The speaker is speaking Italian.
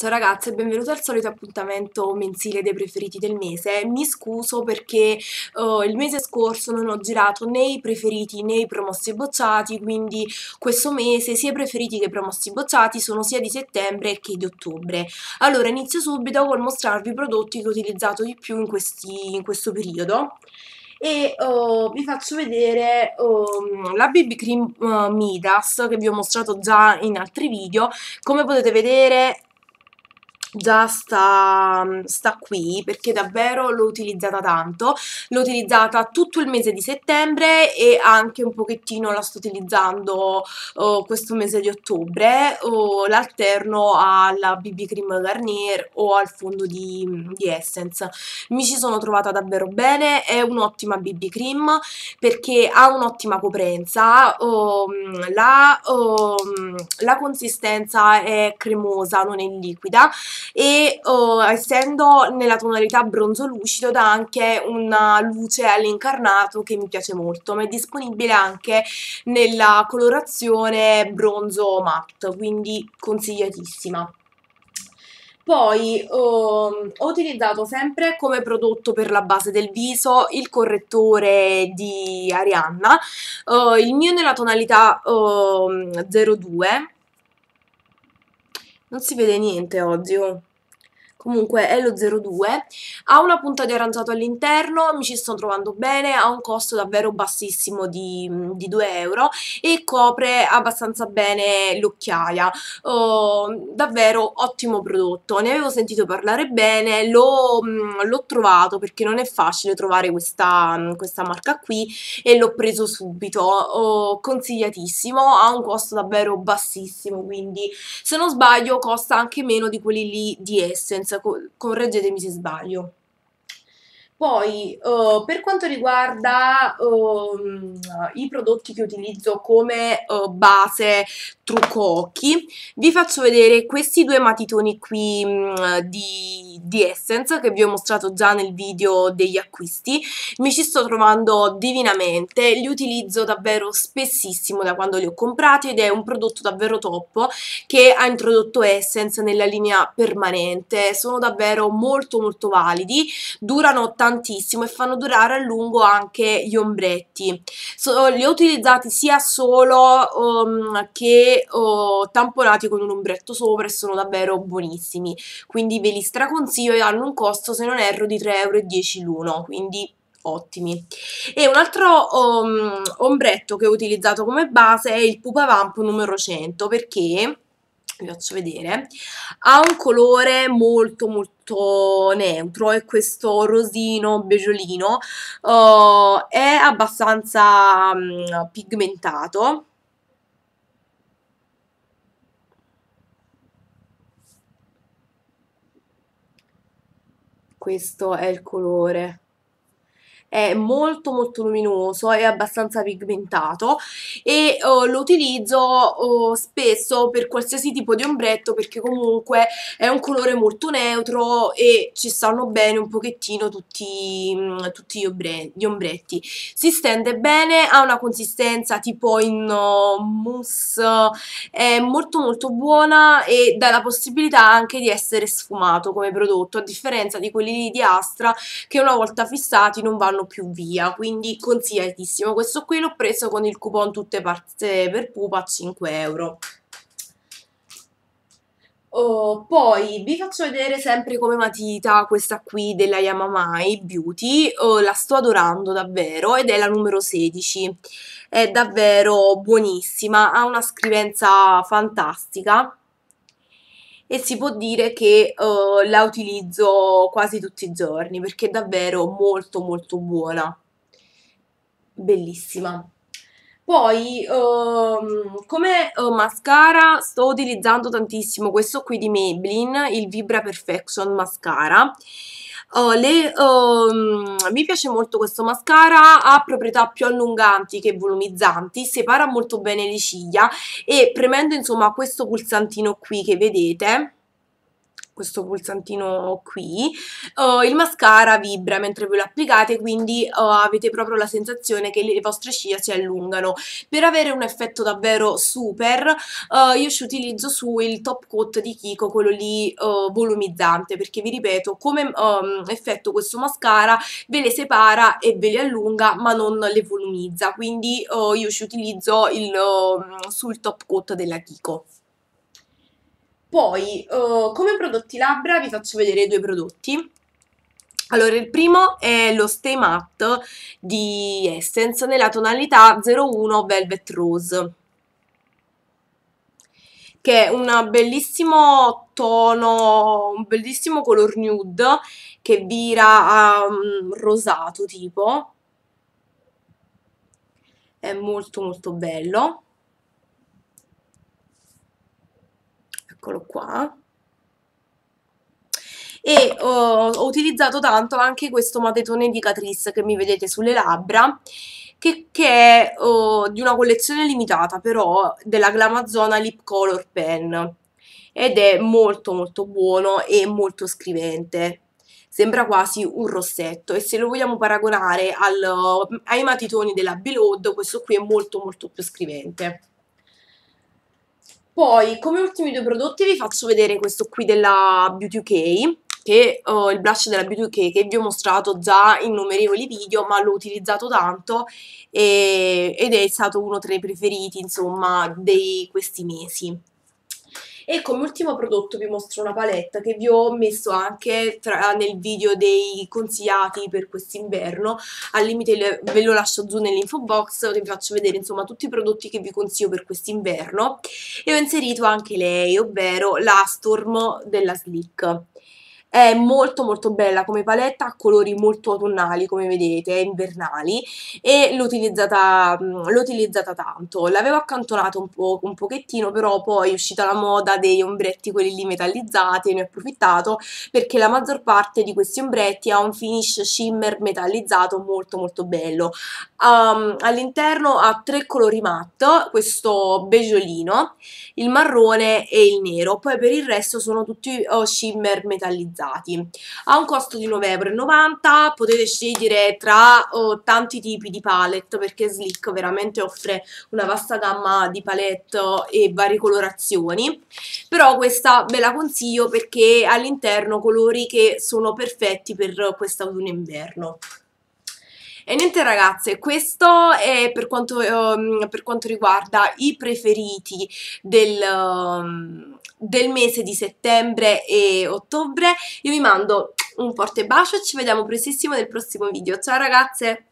Ciao ragazze, benvenuto al solito appuntamento mensile dei preferiti del mese. Mi scuso perché uh, il mese scorso non ho girato né i preferiti né i promossi bocciati, quindi questo mese sia i preferiti che i promossi bocciati sono sia di settembre che di ottobre. Allora inizio subito col mostrarvi i prodotti che ho utilizzato di più in, questi, in questo periodo e oh, vi faccio vedere oh, la BB Cream uh, Midas che vi ho mostrato già in altri video come potete vedere già sta, mm, sta, qui perché davvero l'ho utilizzata tanto l'ho utilizzata tutto il mese di settembre e anche un pochettino la sto utilizzando oh, questo mese di ottobre oh, l'alterno alla BB Cream Garnier o al fondo di, mm, di Essence mi ci sono trovata davvero bene è un'ottima BB Cream perché ha un'ottima coprenza oh, mm, la, oh, la consistenza è cremosa non è liquida e uh, essendo nella tonalità bronzo lucido dà anche una luce all'incarnato che mi piace molto, ma è disponibile anche nella colorazione bronzo matte, quindi consigliatissima. Poi um, ho utilizzato sempre come prodotto per la base del viso il correttore di Arianna, uh, il mio nella tonalità uh, 02 non si vede niente oggi, oh comunque è lo 02, ha una punta di aranciato all'interno, mi ci sto trovando bene, ha un costo davvero bassissimo di, di 2 euro e copre abbastanza bene l'occhiaia, oh, davvero ottimo prodotto, ne avevo sentito parlare bene, l'ho trovato perché non è facile trovare questa, questa marca qui e l'ho preso subito, oh, consigliatissimo, ha un costo davvero bassissimo, quindi se non sbaglio costa anche meno di quelli lì di Essence, correggetemi se sbaglio. Poi, eh, per quanto riguarda eh, i prodotti che utilizzo come eh, base trucco occhi, vi faccio vedere questi due matitoni qui mh, mm, di, di Essence che vi ho mostrato già nel video degli acquisti. Mi ci sto trovando divinamente, li utilizzo davvero spessissimo da quando li ho comprati ed è un prodotto davvero top che ha introdotto Essence nella linea permanente. Sono davvero molto molto validi, durano tanto tantissimo e fanno durare a lungo anche gli ombretti. So, li ho utilizzati sia solo um, che oh, tamponati con un ombretto sopra e sono davvero buonissimi. Quindi ve li straconsiglio e hanno un costo, se non erro, di 3,10 euro l'uno, quindi ottimi. E un altro um, ombretto che ho utilizzato come base è il Pupa Vamp numero 100 perché vi faccio vedere, ha un colore molto molto neutro, è questo rosino beggiolino, uh, è abbastanza um, pigmentato, questo è il colore è molto molto luminoso, e abbastanza pigmentato e oh, lo utilizzo oh, spesso per qualsiasi tipo di ombretto perché comunque è un colore molto neutro e ci stanno bene un pochettino tutti, mm, tutti gli, ombre, gli, ombretti. Si stende bene, ha una consistenza tipo in oh, mousse, è molto molto buona e dà la possibilità anche di essere sfumato come prodotto, a differenza di quelli di Astra che una volta fissati non vanno vanno più via, quindi consigliatissimo. Questo qui l'ho preso con il coupon tutte parti per pupa a 5 euro. Oh, poi vi faccio vedere sempre come matita questa qui della Yamamai Beauty, oh, la sto adorando davvero ed è la numero 16, è davvero buonissima, ha una scrivenza fantastica e si può dire che uh, la utilizzo quasi tutti i giorni perché è davvero molto molto buona, bellissima. Poi uh, come uh, mascara sto utilizzando tantissimo questo qui di Maybelline, il Vibra Perfection Mascara Oh, le, oh, ehm, mi piace molto questo mascara, ha proprietà più allunganti che volumizzanti, separa molto bene le ciglia e premendo insomma questo pulsantino qui che vedete questo pulsantino qui, oh, il mascara vibra mentre voi lo applicate, quindi oh, avete proprio la sensazione che le vostre scia si allungano. Per avere un effetto davvero super, oh, io ci utilizzo su il top coat di Kiko, quello lì volumizzante, perché vi ripeto, come um, effetto questo mascara ve le separa e ve le allunga, ma non le volumizza, quindi io ci utilizzo il, ehm, sul top coat della Kiko. Poi, uh, come prodotti labbra, vi faccio vedere due prodotti. Allora, il primo è lo Stay Matte di Essence nella tonalità 01 Velvet Rose, che è un bellissimo tono, un bellissimo color nude che vira a um, rosato tipo. È molto molto bello. eccolo qua e ho, ho utilizzato tanto anche questo matetone di Catrice che mi vedete sulle labbra che, che, è oh, di una collezione limitata però della Glamazona Lip Color Pen ed è molto molto buono e molto scrivente sembra quasi un rossetto e se lo vogliamo paragonare al, ai matitoni della Beload questo qui è molto molto più scrivente poi, come ultimi due prodotti, vi faccio vedere questo qui della Beauty UK, che uh, il blush della Beauty UK, che vi ho mostrato già in innumerevoli video, ma l'ho utilizzato tanto e, ed è stato uno tra i preferiti, insomma, di questi mesi. E come ultimo prodotto vi mostro una paletta che vi ho messo anche tra, nel video dei consigliati per quest'inverno, al limite le, ve lo lascio giù nell'info box, vi faccio vedere insomma tutti i prodotti che vi consiglio per quest'inverno e ho inserito anche lei, ovvero la Storm della Slick. È molto molto bella come paletta, ha colori molto autunnali come vedete, invernali e l'ho utilizzata, mm, utilizzata tanto. L'avevo accantonato un, po', un pochettino però poi è uscita la moda degli ombretti quelli lì metallizzati e ne ho approfittato perché la maggior parte di questi ombretti ha un finish shimmer metallizzato molto molto bello. Um, all'interno ha tre colori matte, questo beigeolino, il marrone e il nero, poi per il resto sono tutti oh, shimmer metallizzati personalizzati. Ha un costo di 9,90 euro, potete scegliere tra oh, tanti tipi di palette perché Slick veramente offre una vasta gamma di palette e varie colorazioni, però questa ve la consiglio perché all'interno colori che sono perfetti per quest'autunno e inverno. E niente ragazze, questo è per quanto, um, per quanto riguarda i preferiti del, um, del mese di settembre e ottobre. Io vi mando un forte bacio, ci vediamo prestissimo nel prossimo video. Ciao ragazze!